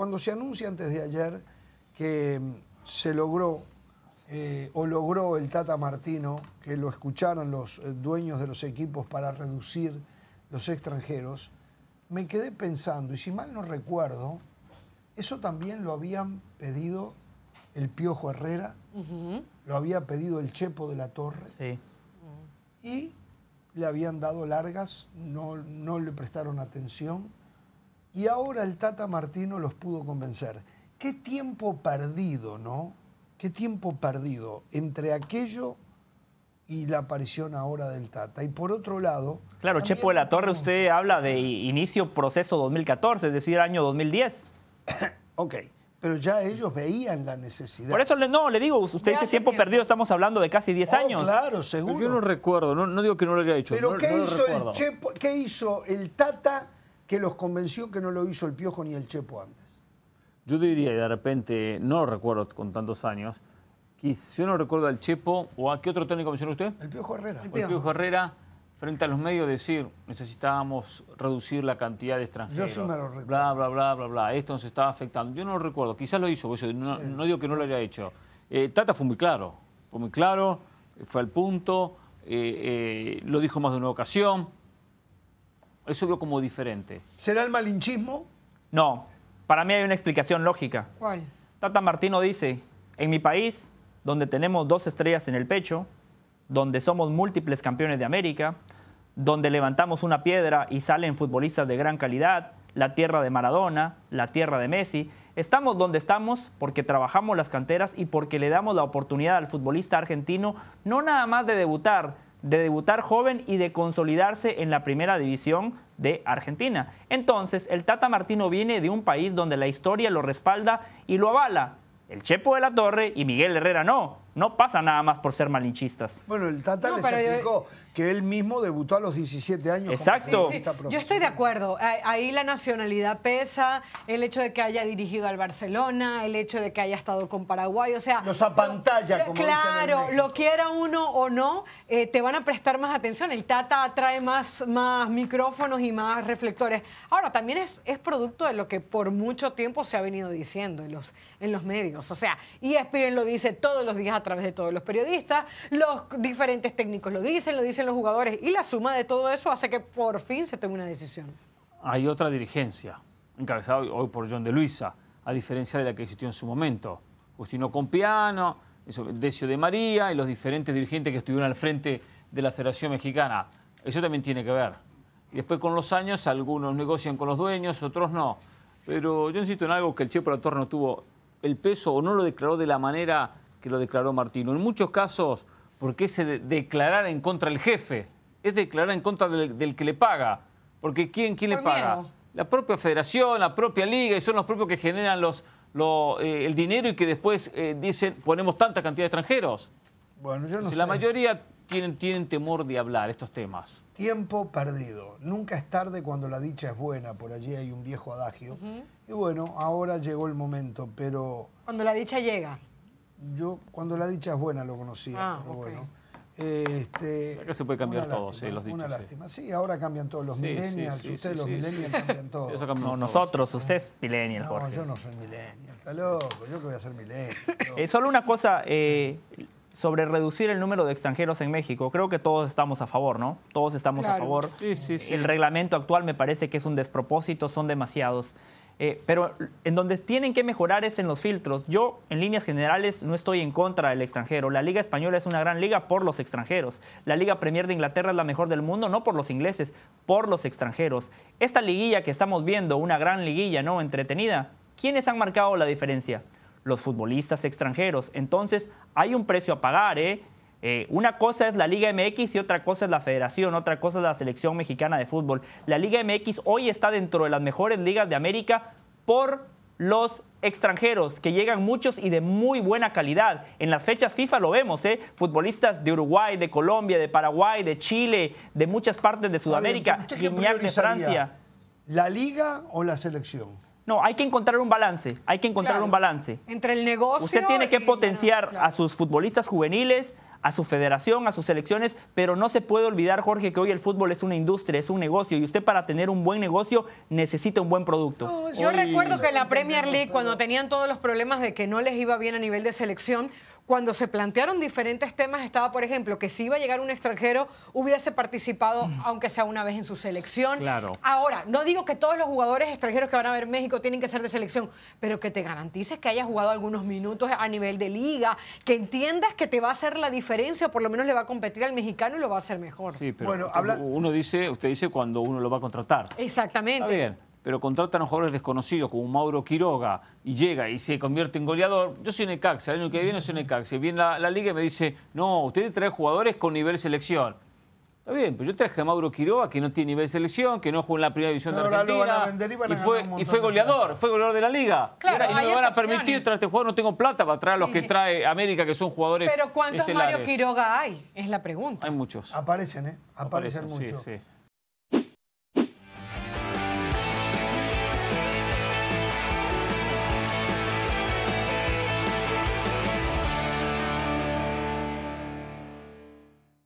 cuando se anuncia antes de ayer que mm, se logró eh, o logró el Tata Martino que lo escucharan los eh, dueños de los equipos para reducir los extranjeros, me quedé pensando, y si mal no recuerdo, eso también lo habían pedido el Piojo Herrera, lo había pedido el Chepo de la Torre, y le habían dado largas, no, no le prestaron atención. Y ahora el Tata Martino los pudo convencer. Qué tiempo perdido, ¿no? Qué tiempo perdido entre aquello y la aparición ahora del Tata. Y por otro lado... Claro, Chepo de la Torre, usted habla de inicio proceso 2014, es decir, año 2010. ok, pero ya ellos veían la necesidad. Por eso no, le digo, usted dice tiempo, perdido, estamos hablando de casi 10 años. Claro, seguro. yo no recuerdo, no, digo que no lo haya hecho. Pero ¿qué, hizo el ¿qué hizo el Tata? que los convenció que no lo hizo el Piojo ni el Chepo antes? Yo diría, y de repente, no lo recuerdo con tantos años, que si uno recuerda al Chepo, o a qué otro técnico mencionó usted? El Piojo Herrera. El Piojo, Herrera frente a los medios decir necesitábamos reducir la cantidad de extranjeros. Yo sí me lo recuerdo. Bla, bla, bla, bla, bla. Esto nos estaba afectando. Yo no lo recuerdo. Quizás lo hizo, No, digo que no lo haya hecho. Eh, Tata fue muy claro. Fue muy claro, fue al punto, eh, eh, lo dijo más de una ocasión. Eso veo como diferente. ¿Será el malinchismo? No, para mí hay una explicación lógica. ¿Cuál? Tata Martino dice, en mi país, donde tenemos dos estrellas en el pecho, donde somos múltiples campeones de América, donde levantamos una piedra y salen futbolistas de gran calidad, la tierra de Maradona, la tierra de Messi. Estamos donde estamos porque trabajamos las canteras y porque le damos la oportunidad al futbolista argentino no nada más de debutar, de debutar joven y de consolidarse en la primera división de Argentina. Entonces, el Tata Martino viene de un país donde la historia lo respalda y lo avala. El Chepo de la Torre y Miguel Herrera no. No pasa nada más por ser malinchistas. Bueno, el Tata les explicó que él mismo debutó a los 17 años. Exacto. Yo estoy de acuerdo. Ahí la nacionalidad pesa, el hecho de que haya dirigido al Barcelona, el hecho de que haya estado con Paraguay, o sea... Los apantalla, lo, como Claro, lo quiera uno o no, eh, te van a prestar más atención. El Tata atrae más, más micrófonos y más reflectores. Ahora, también es, producto de lo que por mucho tiempo se ha venido diciendo en los, en los medios. O sea, ESPN lo dice todos los días a través de todos los periodistas, los diferentes técnicos lo dicen, lo dicen los jugadores, y la suma de todo eso hace que por fin se tome una decisión. Hay otra dirigencia, encabezada hoy por John de Luisa, a diferencia de la que existió en su momento. Justino Compiano, Decio de María y los diferentes dirigentes que estuvieron al frente de la Federación Mexicana. Eso también tiene que ver. después con los años, algunos negocian con los dueños, otros no. Pero yo insisto en algo que el Chepo la Torre no tuvo el peso o no lo declaró de la manera que lo declaró Martino. En muchos casos, porque es de declarar en contra del jefe, es declarar en contra del, que le paga. Porque ¿quién, quién le paga? La propia federación, la propia liga, y son los propios que generan los, eh, el dinero y que después eh, dicen ponemos tanta cantidad de extranjeros. Bueno, yo no sé. La mayoría tienen, tienen temor de hablar estos temas. Tiempo perdido. Nunca es tarde cuando la dicha es buena. Por allí hay un viejo adagio. Y bueno, ahora llegó el momento, pero... Cuando la dicha llega. Yo cuando la dicha es buena lo conocía, ah, pero bueno. Este, Acá se puede cambiar todo, sí, los dichos. Una lástima. Sí. ahora cambian todos los millennials. ustedes, los millennials, cambian todo. Eso nosotros, usted es millennial, no, yo no soy millennial. Está loco, yo que voy a ser millennial. Eh, solo una cosa eh, sobre reducir el número de extranjeros en México. Creo que todos estamos a favor, ¿no? Todos estamos a favor. El reglamento actual me parece que es un despropósito, son demasiados. Eh, pero en donde tienen que mejorar es en los filtros. Yo, en líneas generales, no estoy en contra del extranjero. La Liga Española es una gran liga por los extranjeros. La Liga Premier de Inglaterra es la mejor del mundo, no por los ingleses, por los extranjeros. Esta liguilla que estamos viendo, una gran liguilla, ¿no? Entretenida. ¿Quiénes han marcado la diferencia? Los futbolistas extranjeros. Entonces, hay un precio a pagar, Eh, eh una cosa es la Liga MX y otra cosa es la Federación, otra cosa es la Selección Mexicana de Fútbol. La Liga MX hoy está dentro de las mejores ligas de América por los extranjeros, que llegan muchos y de muy buena calidad. En las fechas FIFA lo vemos, ¿eh? futbolistas de Uruguay, de Colombia, de Paraguay, de Chile, de muchas partes de Sudamérica, de Francia. ¿La liga o la selección? No, hay que encontrar un balance, hay que encontrar un balance. Entre el negocio. Usted tiene que potenciar a sus futbolistas juveniles, a su federación, a sus selecciones, pero no se puede olvidar, Jorge, que hoy el fútbol es una industria, es un negocio, y usted para tener un buen negocio necesita un buen producto. yo recuerdo que en la Premier League, cuando tenían todos los problemas de que no les iba bien a nivel de selección, cuando se plantearon diferentes temas estaba, por ejemplo, que si iba a llegar un extranjero hubiese participado, mm. aunque sea una vez en su selección. Claro. Ahora, no digo que todos los jugadores extranjeros que van a ver México tienen que ser de selección, pero que te garantices que hayas jugado algunos minutos a nivel de liga, que entiendas que te va a hacer la diferencia, o por lo menos le va a competir al mexicano y lo va a hacer mejor. Sí, pero uno dice, usted dice cuando uno lo va a contratar. Exactamente. Está bien pero contratan a jugadores desconocidos como Mauro Quiroga y llega y se convierte en goleador, yo soy en el año que viene soy Necaxa. Y viene la, liga y me dice, no, usted trae jugadores con nivel selección. Está bien, pero yo traje a Mauro Quiroga, que no tiene nivel selección, que no jugó en la primera división de Argentina. Y, y, fue, goleador, fue goleador de la liga. Claro, y, no me van a permitir traer este jugador, no tengo plata para traer a los que trae América, que son jugadores. Pero ¿cuántos Mario Quiroga hay? Es la pregunta. Hay muchos. Aparecen, ¿eh? Aparecen, Aparecen muchos. Sí, sí.